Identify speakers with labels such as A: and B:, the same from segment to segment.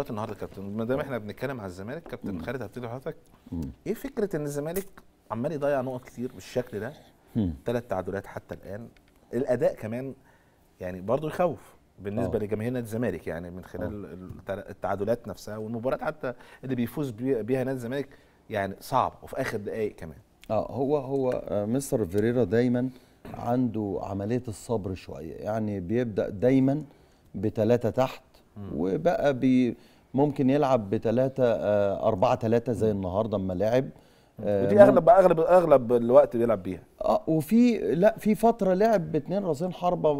A: ماتشات النهارده كابتن ما دام احنا بنتكلم على الزمالك كابتن خالد هبتدي حضرتك ايه فكره ان الزمالك عمال يضيع نقط كتير بالشكل ده ثلاث تعادلات حتى الان الاداء كمان يعني برضه يخوف بالنسبه آه. لجماهير نادي الزمالك يعني من خلال أوه. التعادلات نفسها والمباريات حتى اللي بيفوز بيها نادي الزمالك يعني صعب وفي اخر دقائق
B: كمان اه هو هو آه، مستر فيريرا دايما عنده عمليه الصبر شويه يعني بيبدا دايما بثلاثه تحت وبقى بي ممكن يلعب بثلاثة آه، أربعة ثلاثة زي النهاردة أما لعب آه، ودي اغلب اغلب اغلب الوقت بيلعب بيها اه وفي لا في فتره لعب باثنين راسين حربه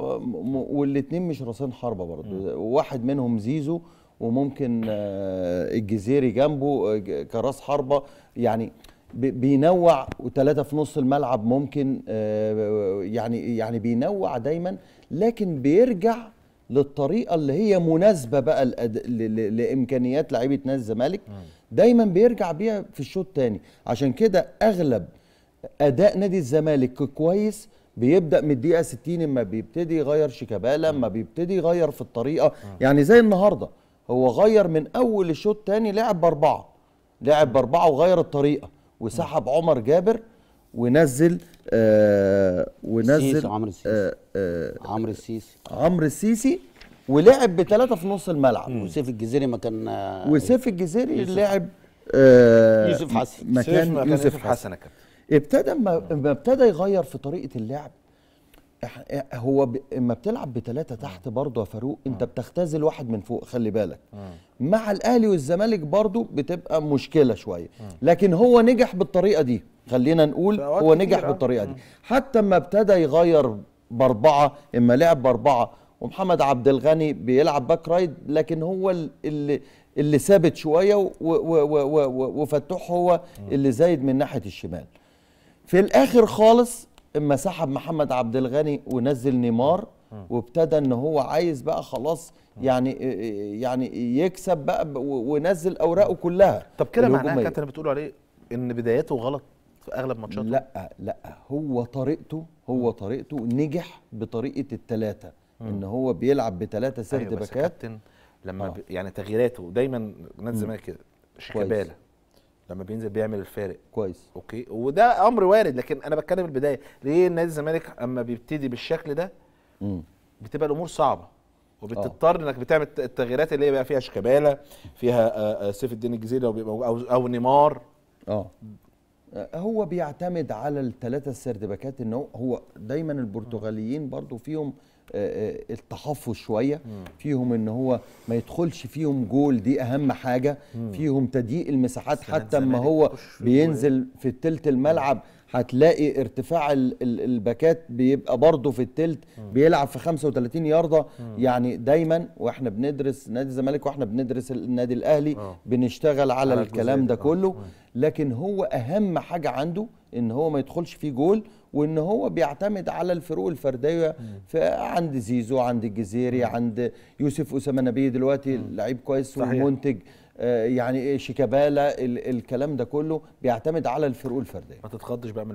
B: والاثنين مش راسين حربه برضه واحد منهم زيزو وممكن آه، الجزيري جنبه كراس حربه يعني بينوع وثلاثه في نص الملعب ممكن يعني يعني بينوع دايما لكن بيرجع للطريقه اللي هي مناسبه بقى لامكانيات لعيبه نادي الزمالك دايما بيرجع بيها في الشوط الثاني عشان كده اغلب اداء نادي الزمالك كويس بيبدا من الدقيقه 60 اما بيبتدي يغير شيكابالا اما بيبتدي يغير في الطريقه يعني زي النهارده هو غير من اول الشوط الثاني لعب باربعه لعب باربعه وغير الطريقه وسحب عمر جابر ونزل آه ونزل عمرو السيسي آه آه عمرو السيسي عمرو السيسي ولعب بثلاثه في نص الملعب مم. وسيف الجزيري ما كان آه، وسيف الجزيري لعب آه يوسف حسن مكان يوسف, يوسف حسن, حسن. ابتدى ما ابتدى يغير في طريقه اللعب هو ب... اما بتلعب بثلاثه تحت آه. برضه يا فاروق انت آه. بتختزل واحد من فوق خلي بالك آه. مع الاهلي والزمالك برضه بتبقى مشكله شويه لكن هو نجح بالطريقه دي خلينا نقول هو نجح بالطريقه دي حتى اما ابتدى يغير باربعه اما لعب باربعه ومحمد عبد الغني بيلعب باك رايد لكن هو اللي اللي ثابت شويه وفتوح هو اللي زايد من ناحيه الشمال في الاخر خالص اما سحب محمد عبد الغني ونزل نيمار وابتدى ان هو عايز بقى خلاص يعني آه، آه، يعني يكسب بقى ونزل اوراقه كلها طب كده معناها كابتن بتقولوا عليه ان بدايته غلط في اغلب ماتشاته لا لا هو طريقته هو طريقته نجح بطريقه الثلاثه ان هو بيلعب بثلاثه سرد أيوة باكات لما آه. يعني تغييراته
A: دايما نادي الزمالك كده شيكابالا لما بينزل بيعمل الفارق كويس اوكي وده امر وارد لكن انا بتكلم البدايه ليه نادي الزمالك اما بيبتدي بالشكل ده مم. بتبقى الامور صعبه وبتضطر آه. انك بتعمل التغييرات اللي هي بقى فيها شيكابالا
B: فيها آه، آه، سيف الدين الجزيري او او نيمار اه هو بيعتمد على الثلاثه السردباكات ان هو دايما البرتغاليين برضو فيهم آه، آه، التحفظ شويه فيهم ان هو ما يدخلش فيهم جول دي اهم حاجه فيهم تضييق المساحات حتى ما هو بينزل في التلت الملعب هتلاقي ارتفاع الباكات بيبقى برضه في التلت بيلعب في 35 يارده يعني دايما واحنا بندرس نادي الزمالك واحنا بندرس النادي الاهلي آه. بنشتغل على الكلام ده كله لكن هو اهم حاجه عنده ان هو ما يدخلش فيه جول وان هو بيعتمد على الفروق الفرديه عند زيزو عند الجزيري عند يوسف اسامه نبيه دلوقتي لعيب كويس ومنتج آه، يعني شيكابالا الكلام ده كله بيعتمد على الفروق الفرديه ما تتخضش بقى من